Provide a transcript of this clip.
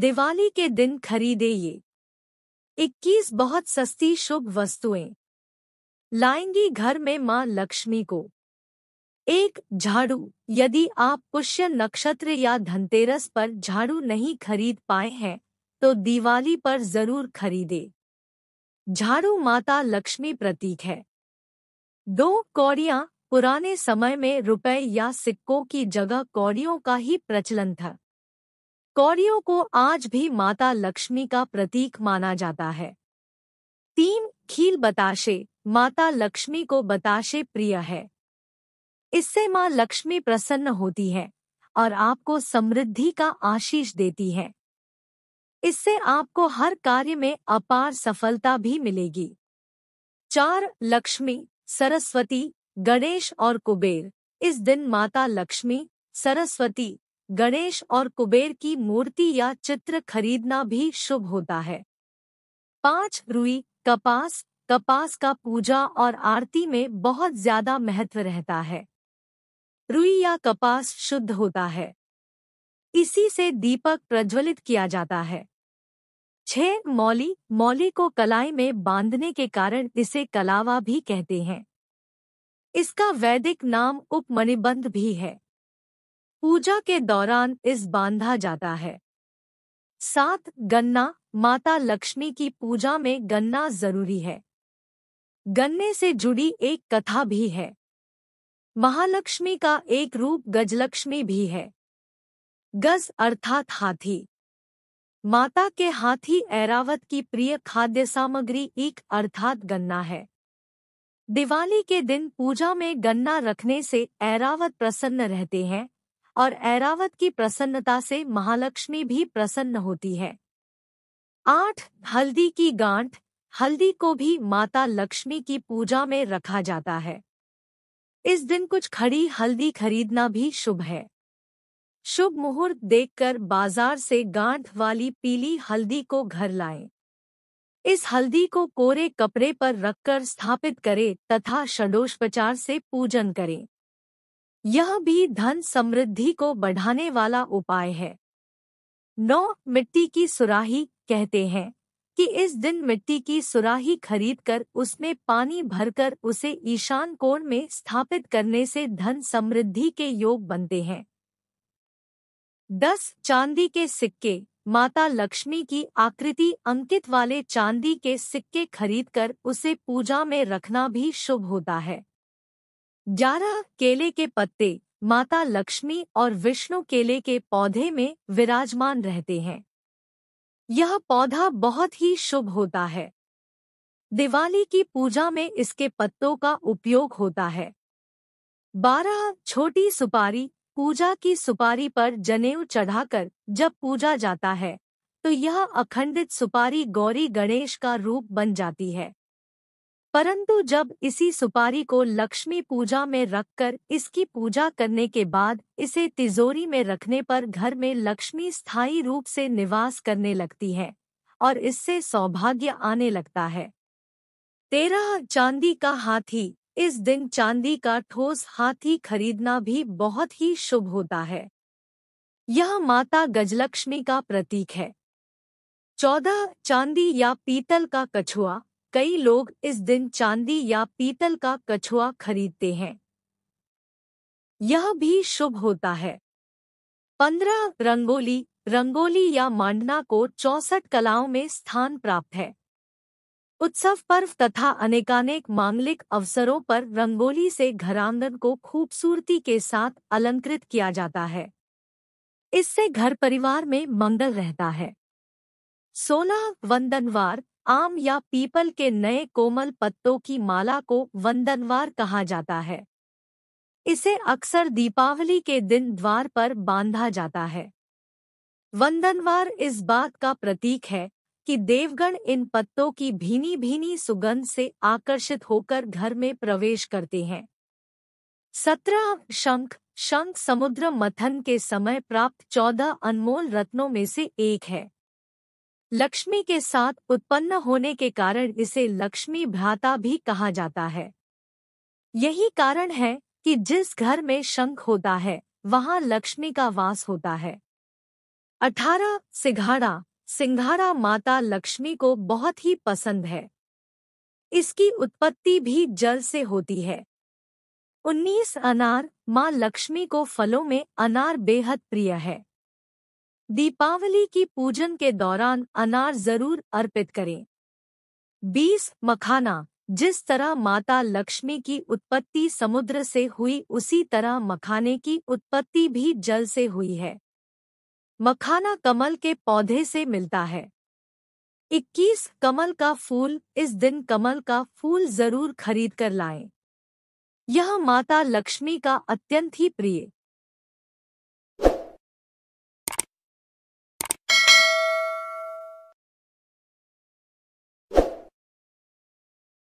दिवाली के दिन खरीदे ये 21 बहुत सस्ती शुभ वस्तुएं लाएंगी घर में मां लक्ष्मी को एक झाड़ू यदि आप पुष्य नक्षत्र या धनतेरस पर झाड़ू नहीं खरीद पाए हैं तो दिवाली पर जरूर खरीदे झाड़ू माता लक्ष्मी प्रतीक है दो कौड़िया पुराने समय में रुपए या सिक्कों की जगह कौड़ियों का ही प्रचलन था कौड़ियों को आज भी माता लक्ष्मी का प्रतीक माना जाता है तीन खील बताशे माता लक्ष्मी को बताशे प्रिय है इससे माँ लक्ष्मी प्रसन्न होती है और आपको समृद्धि का आशीष देती है इससे आपको हर कार्य में अपार सफलता भी मिलेगी चार लक्ष्मी सरस्वती गणेश और कुबेर इस दिन माता लक्ष्मी सरस्वती गणेश और कुबेर की मूर्ति या चित्र खरीदना भी शुभ होता है पांच रुई कपास कपास का पूजा और आरती में बहुत ज्यादा महत्व रहता है रुई या कपास शुद्ध होता है इसी से दीपक प्रज्वलित किया जाता है छह मौली मौली को कलाई में बांधने के कारण इसे कलावा भी कहते हैं इसका वैदिक नाम उपमणिबंध भी है पूजा के दौरान इस बांधा जाता है सात गन्ना माता लक्ष्मी की पूजा में गन्ना जरूरी है गन्ने से जुड़ी एक कथा भी है महालक्ष्मी का एक रूप गजलक्ष्मी भी है गज अर्थात हाथी माता के हाथी ऐरावत की प्रिय खाद्य सामग्री एक अर्थात गन्ना है दिवाली के दिन पूजा में गन्ना रखने से ऐरावत प्रसन्न रहते हैं और ऐरावत की प्रसन्नता से महालक्ष्मी भी प्रसन्न होती है आठ हल्दी की गांठ हल्दी को भी माता लक्ष्मी की पूजा में रखा जाता है इस दिन कुछ खड़ी हल्दी खरीदना भी शुभ है शुभ मुहूर्त देखकर बाजार से गांठ वाली पीली हल्दी को घर लाएं। इस हल्दी को कोरे कपड़े पर रखकर स्थापित करें तथा षडोषपचार से पूजन करें यह भी धन समृद्धि को बढ़ाने वाला उपाय है नौ मिट्टी की सुराही कहते हैं कि इस दिन मिट्टी की सुराही खरीदकर उसमें पानी भरकर उसे ईशान कोण में स्थापित करने से धन समृद्धि के योग बनते हैं दस चांदी के सिक्के माता लक्ष्मी की आकृति अंकित वाले चांदी के सिक्के खरीदकर उसे पूजा में रखना भी शुभ होता है ग्यारह केले के पत्ते माता लक्ष्मी और विष्णु केले के पौधे में विराजमान रहते हैं यह पौधा बहुत ही शुभ होता है दिवाली की पूजा में इसके पत्तों का उपयोग होता है बारह छोटी सुपारी पूजा की सुपारी पर जनेऊ चढ़ाकर जब पूजा जाता है तो यह अखंडित सुपारी गौरी गणेश का रूप बन जाती है परंतु जब इसी सुपारी को लक्ष्मी पूजा में रखकर इसकी पूजा करने के बाद इसे तिजोरी में रखने पर घर में लक्ष्मी स्थायी रूप से निवास करने लगती है और इससे सौभाग्य आने लगता है तेरह चांदी का हाथी इस दिन चांदी का ठोस हाथी खरीदना भी बहुत ही शुभ होता है यह माता गजलक्ष्मी का प्रतीक है चौदह चांदी या पीतल का कछुआ कई लोग इस दिन चांदी या पीतल का कछुआ खरीदते हैं यह भी शुभ होता है पंद्रह रंगोली रंगोली या मांडना को चौसठ कलाओं में स्थान प्राप्त है उत्सव पर्व तथा अनेकानेक मांगलिक अवसरों पर रंगोली से घरांगन को खूबसूरती के साथ अलंकृत किया जाता है इससे घर परिवार में मंगल रहता है सोलह वंदनवार आम या पीपल के नए कोमल पत्तों की माला को वंदनवार कहा जाता है इसे अक्सर दीपावली के दिन द्वार पर बांधा जाता है वंदनवार इस बात का प्रतीक है कि देवगण इन पत्तों की भीनी भीनी सुगंध से आकर्षित होकर घर में प्रवेश करते हैं सत्रह शंख शंख समुद्र मथन के समय प्राप्त चौदह अनमोल रत्नों में से एक है लक्ष्मी के साथ उत्पन्न होने के कारण इसे लक्ष्मी भ्राता भी कहा जाता है यही कारण है कि जिस घर में शंख होता है वहां लक्ष्मी का वास होता है अठारह सिघाड़ा सिंघाड़ा माता लक्ष्मी को बहुत ही पसंद है इसकी उत्पत्ति भी जल से होती है उन्नीस अनार माँ लक्ष्मी को फलों में अनार बेहद प्रिय है दीपावली की पूजन के दौरान अनार जरूर अर्पित करें बीस मखाना जिस तरह माता लक्ष्मी की उत्पत्ति समुद्र से हुई उसी तरह मखाने की उत्पत्ति भी जल से हुई है मखाना कमल के पौधे से मिलता है 21 कमल का फूल इस दिन कमल का फूल जरूर खरीद कर लाएं। यह माता लक्ष्मी का अत्यंत ही प्रिय